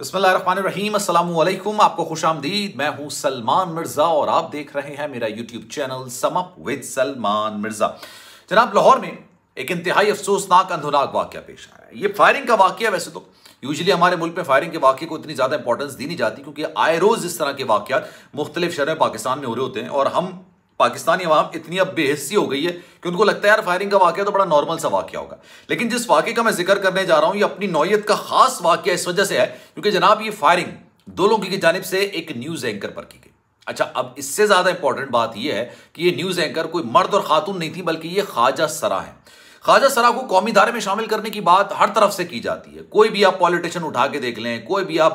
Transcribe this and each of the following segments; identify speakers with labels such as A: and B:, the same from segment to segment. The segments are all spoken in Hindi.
A: बसमीम आपको खुश आमदीद मैं हूं सलमान मिर्ज़ा और आप देख रहे हैं मेरा YouTube channel sum up with Salman Mirza जनाब लाहौर में एक इंतहाई अफसोसनाक अंधुनाक वाक्य पेश आया ये फायरिंग का वाक्य वैसे तो यूजली हमारे मुल्क में फायरिंग के वाक्य को इतनी ज़्यादा इंपॉर्टेंस दी नहीं जाती क्योंकि आए रोज़ इस तरह के वाक्यात मुख्तलिफ शहर पाकिस्तान में हो रहे होते हैं और हम पाकिस्तानी आवाम इतनी अब बेहसी हो गई है कि उनको लगता है यार फायरिंग का वाक्य तो बड़ा नॉर्मल सा वाक्य होगा लेकिन जिस वाक्य का मैं जिक्र करने जा रहा हूं ये अपनी नौयत का खास वाक्य इस वजह से है क्योंकि जनाब ये फायरिंग दो लोगों की जानब से एक न्यूज़ एंकर पर की गई अच्छा अब इससे ज़्यादा इंपॉर्टेंट बात यह है कि ये न्यूज़ एंकर कोई मर्द और खातून नहीं थी बल्कि ये ख्वाजा सरा है ख्वाजा सरा को कौमी धारे में शामिल करने की बात हर तरफ से की जाती है कोई भी आप पॉलिटिशियन उठा के देख लें कोई भी आप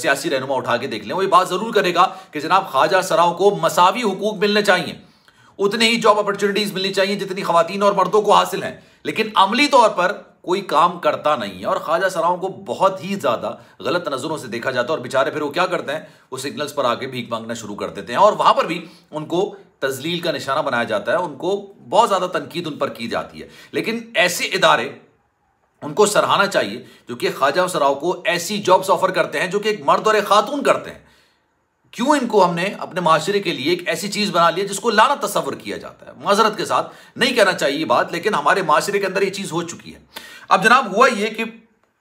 A: सियासी रहनुमा उठा के देख लें वो ये बात जरूर करेगा कि जनाब ख्वाजा सराओं को मसावी हकूक मिलने चाहिए उतने ही जॉब अपॉर्चुनिटीज मिलनी चाहिए जितनी खातन और मर्दों को हासिल हैं लेकिन अमली तौर पर कोई काम करता नहीं है और ख्वाजा सराओं को बहुत ही ज्यादा गलत नजरों से देखा जाता है और बेचारे फिर वो क्या करते हैं वो सिग्नल्स पर आके भीख मांगना शुरू कर देते हैं और वहां पर भी उनको तजलील का निशाना बनाया जाता है उनको बहुत ज़्यादा तनकीद उन पर की जाती है लेकिन ऐसे इदारे उनको सराहना चाहिए जो कि ख्वाजा सराव को ऐसी जॉब्स ऑफर करते हैं जो कि एक मर्द और एक खातून करते हैं क्यों इनको हमने अपने माशरे के लिए एक ऐसी चीज़ बना ली है जिसको लाना तस्वर किया जाता है माजरत के साथ नहीं कहना चाहिए ये बात लेकिन हमारे माशरे के अंदर ये चीज़ हो चुकी है अब जनाब हुआ ये कि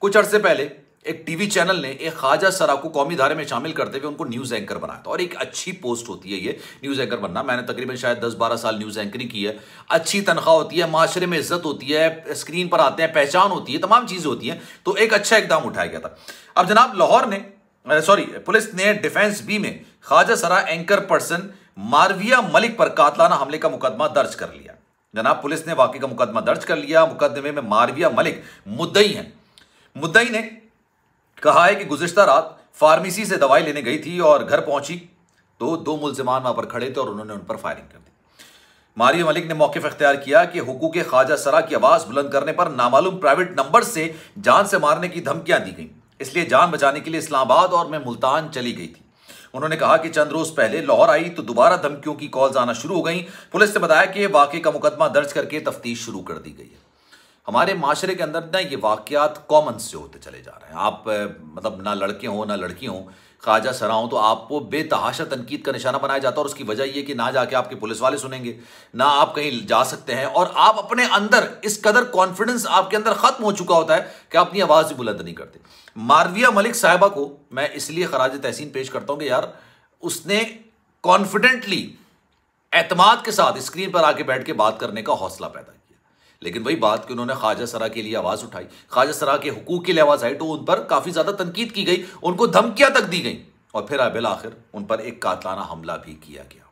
A: कुछ अर्से पहले एक टीवी चैनल ने एक ख्वाजा सरा को कौमी धारे में शामिल करते हुए उनको न्यूज़ एंकर बनाया था और एक अच्छी पोस्ट होती है ये न्यूज़ एंकर बनना मैंने तकरीबन शायद 10-12 साल न्यूज़ एंकरिंग की है अच्छी तनख्वाह होती है माशरे में इज्जत होती है स्क्रीन पर आते हैं पहचान होती है तमाम चीज़ें होती हैं तो एक अच्छा एकदम उठाया गया था अब जनाब लाहौर ने सॉरी पुलिस ने डिफेंस बी में ख्वाजा सरा एंकर पर्सन मारविया मलिक पर कातलाना हमले का मुकदमा दर्ज कर लिया जनाब पुलिस ने वाकई का मुकदमा दर्ज कर लिया मुकदमे में मारविया मलिक मुद्दई है मुद्दई ने कहा है कि गुजशत रात फार्मेसी से दवाई लेने गई थी और घर पहुंची तो दो मुलजमान वहां पर खड़े थे और उन्होंने उन पर फायरिंग कर दी मारिया मलिक ने मौके पर अख्तियार किया कि हुकूक ख्वाजा सरा की आवाज बुलंद करने पर नामालूम प्राइवेट नंबर से जान से मारने की धमकियां दी गई इसलिए जान बचाने के लिए इस्लामाबाद और मैं मुल्तान चली गई थी उन्होंने कहा कि चंद रोज पहले लाहौर आई तो दोबारा धमकियों की कॉल आना शुरू हो गई पुलिस ने बताया कि वाकई का मुकदमा दर्ज करके तफ्तीश शुरू कर दी गई है हमारे माशरे के अंदर ना ये वाक़ात कॉमन से होते चले जा रहे हैं आप मतलब ना लड़के हों ना लड़की हों खाजा सरा हों तो आपको बेतहाशा तनकीद का निशाना बनाया जाता है और उसकी वजह यह कि ना जाके आपके पुलिस वाले सुनेंगे ना आप कहीं जा सकते हैं और आप अपने अंदर इस कदर कॉन्फिडेंस आपके अंदर ख़त्म हो चुका होता है कि आप अपनी आवाज़ भी बुलंद नहीं करते मारविया मलिक साहिबा को मैं इसलिए खराज तहसीन पेश करता हूँ कि यार उसने कॉन्फिडेंटली एतमाद के साथ स्क्रीन पर आके बैठ के बात करने का हौसला पैदा किया लेकिन वही बात कि उन्होंने ख्वाजा सरा के लिए आवाज़ उठाई ख्वाजा सरा के हकूक की आवाज़ आई तो उन पर काफ़ी ज़्यादा तनकीद की गई उनको धमकियाँ तक दी गई और फिर अबिल आखिर उन पर एक कातलाना हमला भी किया गया